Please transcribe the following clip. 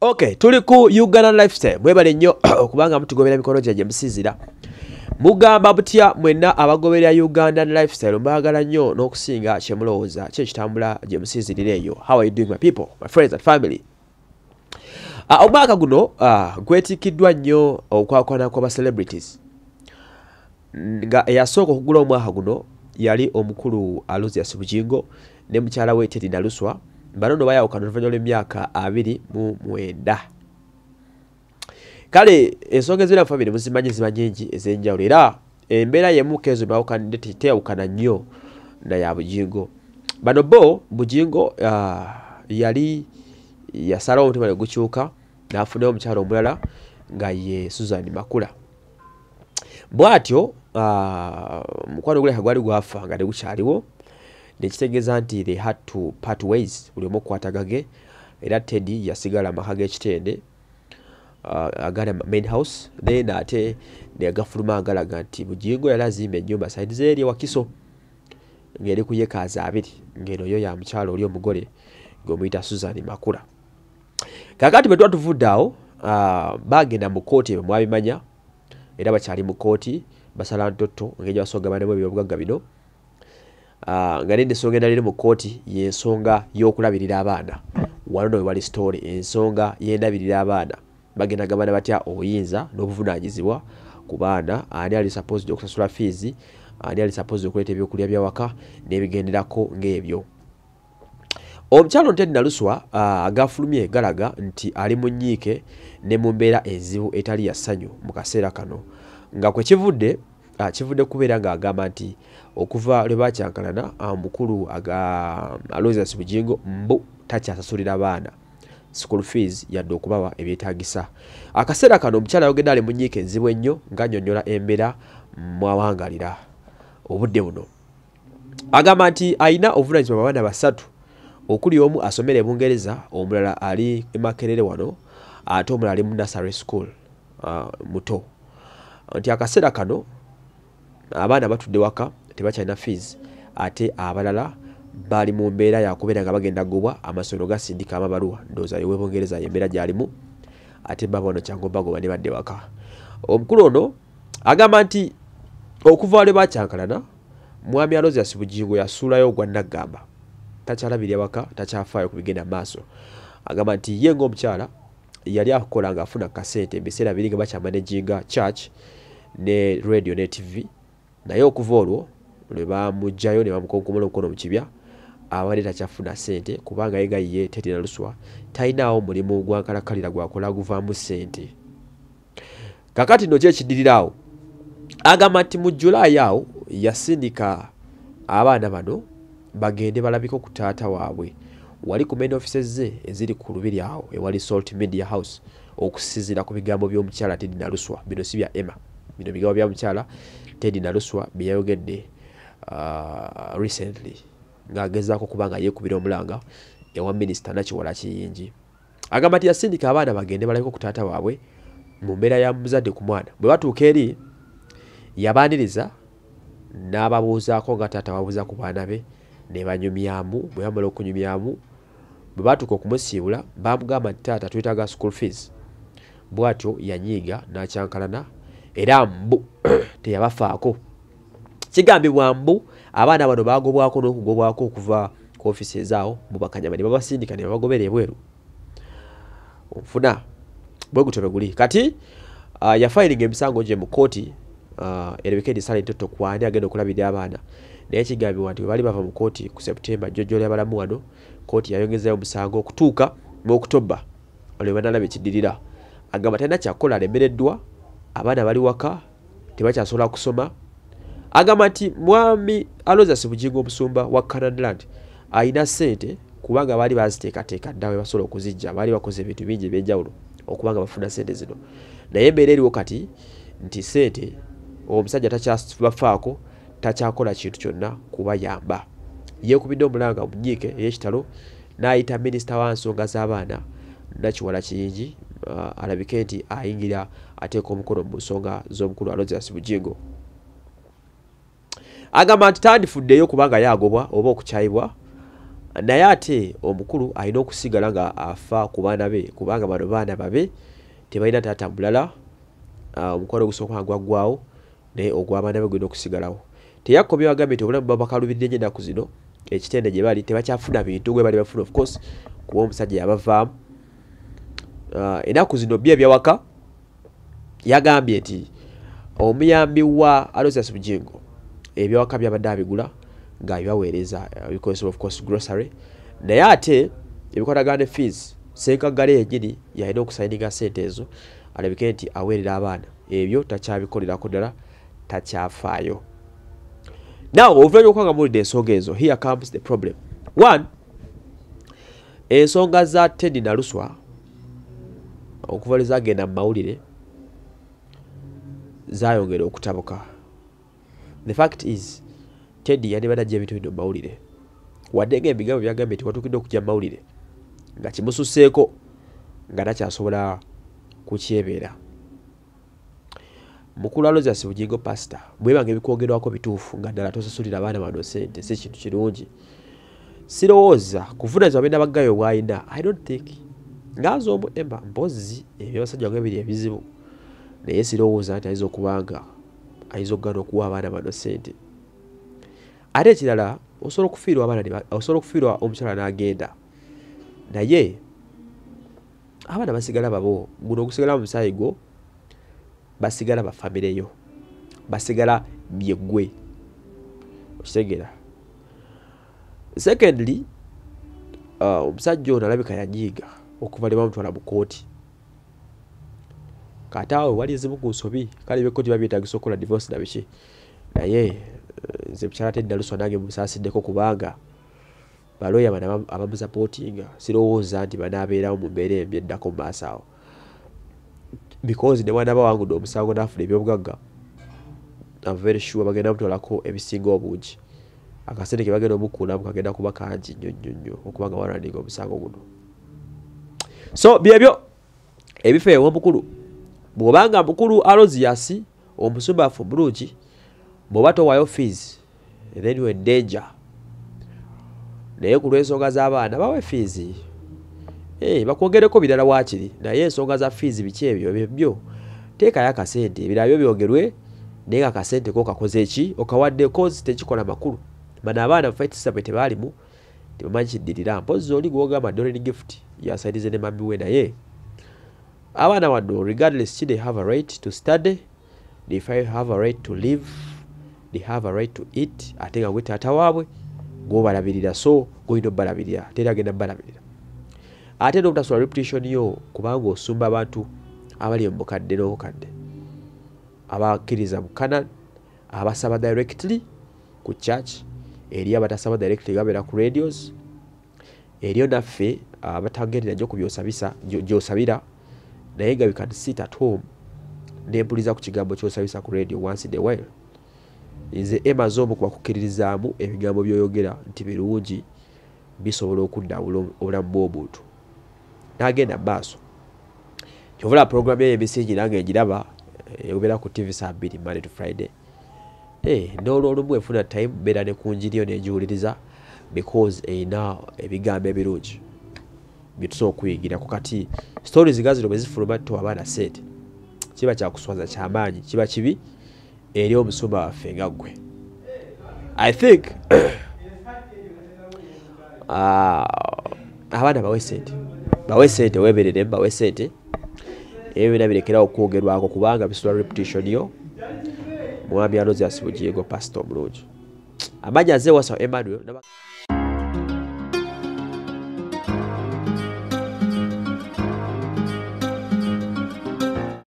ok tuli ku uganda lifestyle mwebale nnyo okubanga mutugobera mikono gyajye musizira mugamba butya mwenna abagoberera ugandan lifestyle mbagala nnyo n'okusinga kyemulowooza ki ekitambula gye musinzirira eyo how are doing my people my friends and family uh, omwaka guno uh, gwetikiddwa nnyo okwakwana kwa celebrities nga eyasooka okugula omwaka guno yali omukulu aluzias bugingo ne mukyala weteri naluswa bano no bayawukana oluvannyuma lw'emyaka abiri mu mwenda kale ensonga eziwera famiry muzimanyi ziba nyingi ezenjawulo era embeera yemukezo bawukanidde teyawukana nnyo naya bugingo bano bo bugingo ah, yali yasalawo omutima ne gukyuka n'afunayo omukyalo omulala nga ye susan makula bw'atyo ah, mukwano gulaka gwali gwafa nga tegukyaliwo nekitegeeza nti the had to part ways buli omu okukwatagage era ted yasigala amaka g'ekitende uh, agana main house then ate negafuluma agalaga nti bujingo yali azimba enyumba saidiza eri ewakiso ngaeri kuyekaaza abiri ngeno yo ya mukyalo oli omugole ngaomuyita susan makula kakati bwe twatuvudde awo uh, bagenda mu kooti ebyo mwabimanya era bakyali mu kooti basala ntoto ngeri gye basogabanemu ebyobugagga bino Ah, nga n'ensonga endala eri mu kkooti y'ensonga y'okulabirira abaana wano no webali sitoori ensonga y'endabirira abaana bagenda gabana batya obuyinza n'obuvunanyizibwa ku baana ani ali suppose okusasula fiizi ani ali suppose okuleeta ebyokulya byawaka n'ebigenderako ng'ebyo omukyalo nte nnaluswa ah, agafulumye galaga nti ali mu nnyiike ne mu mbeera enzibu etali yassanyu mu kaseera kano nga kwekivudde ah, kivudde kubeera ng'agamba nti okuva lwe bakyankalana amukulu aga aloisias bugingo mbu takyasasulira baana school fees yadde okubawa ebyetagisa akaseera kano omukyala ayogedde ali munyiika enzibu ennyo ngaanyonyola embeera mwawangalira obudde buno agamba nti ayina obuvunanyizibwa babaana basatu okuli omu asomera ebungereza omulala ali emakerere wano ate omulala ali munasary school uh, muto nti akaseera kano abaana batudde waka tebakyalina fees ate abalala bali mu mbeera yakubeera nga bagenda gobwa amasomero gasindika amabaluwa ndooza yewebongereza embeera gyalimu ate baba ono kyangobagoba ne badde waka omukulu ono agamba nti okuva lwe bakyankalana mwami alozias bugingo yasuulayo ogwa naggamba takyalabirya waka takyafaayo ku bigenda maaso agamba nti ye ngaomukyala yali akola nga afuna kasente ebiseera biringa bakyamanejinga church ne radio ne tv naye okuva olwo lwebamugjayo nebamukonkomola omukono mu kibya abadde takyafuna sente kubanga yega ye tetina luswa talinawo omulimu gwankalakalira gwakola guvaamu sente kakati nno kyekidirira awo agamba nti mu julayi awo yasindika abaana bano bagende balabike ku taata waabwe wali ku main offices ze eziri ku lubiri awo ewali salt media house okusinzira ku bigambo by'omukyala tedinaluswa bino si bya emma bino bigambo bya mukyala tedinaluswa byeyayogedde uh, recently ngaagezaako kuba nga yeekubira omulanga ewa minisita nakiwala kiyingi agamba nti yasindika abaana bagende balaeko kutaata waabwe mu mbeera ya muzadde ku mwana bwe batuuka eri yabaniriza n'ababuuzaako nga taata babuuza ku baana be ne banyumyamu bwe bamala okunyumyamu bwe batuuka okumusiibula bamugamba nti taata twetaaga school fees bw'atyo yanyiiga n'akyankalana era mbu teyabafaako kigambibwa mbu abaana bano bagobwako n'okugobwako okuva ku ofisi ezaawo mubakanyama ne babasindika ne babagobera ebweru onfuna bwegutyo beguli kati uh, ah, yafayiringa emisango gye mu kooti uh, ah, erebeka edisala entoto kwani agenda okulabira abaana naye kigambibwa nti webaali bava mu kooti ku septemba jjojola yabalamu wano kooti yayongezayo omusango okutuuka mu oktoba olwo banalaba ekidirira agamba talina kyakukola alemereddwa abaana bali waka tebakyasobola kusoma agamba nti mwami alozasi bujinga obusumba wa canadland ayina sente kubanga baali baziteekateeka ddawe basobola okuzijja baali bakoze ebintu bingi ebyenjawulo okubanga bafuna sente zino naye embeera eriwo kati nti sente omusajja tkybafaako takyakola kintu kyonna kubayamba yeekubidde omulanga munyiike eyekitalo n'ayita minisita wa nsonga z'abaana nakiwala kiyingi uh, alabike nti ayingira ateeka omukono mu nsonga z'omukulu alozasi bujingo agamba nti tandifuddeyo kubanga yagobwa oba okukyayibwa naye ate omukulu alina okusigala nga afa ku baana be kubanga bano baana babe tebalina taata mulala ah, omukwano ogusooka gwaggwawo naye ogwabaana be gulina okusigalawo teyakobye wagambye nti obulamu babakalubirira enyo ennaku zino ekitende gye bali tebakyafuna bintu gwe bali bafuna ofcourse kuba omusajja yabavaamu ah, ennaku zino bye ebyawaka yagambye nti omuyambi wa alosias mujingo ebyawaka byabadde abigula ngaebibaweereza uh, bikozesa of course grocery naye ate ebikwatagane fees senkaggale yenyini yalina okusayininga sente ezo alabike nti aweerera abaana ebyo takyabikolerako ddala takyafaayo naw ouvunanya okuba nga mulidde ensonga ezo here comes the problem one ensonga za tedi naluswa okuvaliza genda mu mawulire zayongera okutabuka the fact is ted yandibadde ajja ebintu bino mumawulire wadde nga ebigambo byagambye nti watuukidde okujja mumawulire nga kimususeeko nga nakyasobola kukyebeera mukulu alozias bugingo pasita bwebanga ebikwogerwako bituufu nga ddala tosasulira abaana bano sente si kintu kirungi sirowooza kuvunanyizibwa bena baggayo bwayina i don't think ngaaza omu emma mpozi ebyabasajja wange biri ebizibu naye sirowooza nti ayinza okubanga ayinza okugana okuwa abaana bano sente ate ekirala osobola okufiirwa omukyala n'agenda naye abaana basigala babo guno ogusigala mu musaayi gwo basigala bafamireyo basigala byeggwe okitegera secondly uh, omusajja ono alabika yanyiiga okuva ne bamutwala mu kooti kati awo wali ezimu ku nsobi kale ebyekkooti babyetagisa okukola divorce na biki naye eh, nze bukyala te eddaluswa nange musaasiddeko kubanga baloya bana abamusapootinga sirowooza nti banaabeerawo mu mbeera embi eddako mu maaso awo because ne mwana bawangudde omusango naafuna ebyobugagga amvery sure bagenda mutwalako ebisinga obungi akasente ke bagenda omukkunamu kagenda kuba kangi nnyo nnyo nnyo okuba nga waraninga omusango guno so byebyo ebifo ewa omukulu bw'oba nga mukulu aloziyasi omusumbaafu omulungi bw'oba towayo fees then you endanger naye ku lw'ensonga z'abaana bawe fees eh, bakwongereko birala waakiri naye ensonga za fees biki ebyo byo teekayo akasente ebirala byo byongerwe naye nga akasente kokakoze eki okawadde koosi tekikola makulu bano abaana mu fatisabwe tebaalimu tebamanyi kiddirira mpozi oli gwogamba doring gift yasaidize ne mambi we naye abaana wadde regardless ki they have a right to study they have a right to live they have a right to eat ate nga gwe taata waabwe gwobalabirira so goyina obalabirira teri agenda balabirira ate n'obutasula reputation yo kubanga osumba abantu abali omubukadde n'obukadde abakkiriza mu canan abasaba directly ku church eri abatasaba directly babeera ku radios eryo naffe abatagenda najo ku byosabisa gyosabira naye nga wekan sit at home nempuliza ku kigambo kyosabisa ku radio once in the wile nze emaze omu kubakukkiririzaamu ebigambo byoyogera nti birungi bisobola okuddaula obulamu bwobuntu nagenda baaso kyovula programu eyo emisingi nange egiraba ebeera eh, ku tv sa bbiri mondy to friday eh, n'olwolumu efuna time mbeera ne kunjiriyo negiwuliriza because eyina ebigambo ebirungi byetusobola okuyigiraku kati stori zigaziro bwe zifuluma tiwabaana sente kiba kyakuswaza kyamaanyi kiba kibi eri omusumba waffe nga ggwe i think ah, abaana bawe sente bawe sente webereremu bawe sente ebyo byona birekerawo okwogerwako kubanga bisula reputation yo mwami anozyasibugingo pasito omulungi amanyi azewasa emmanuel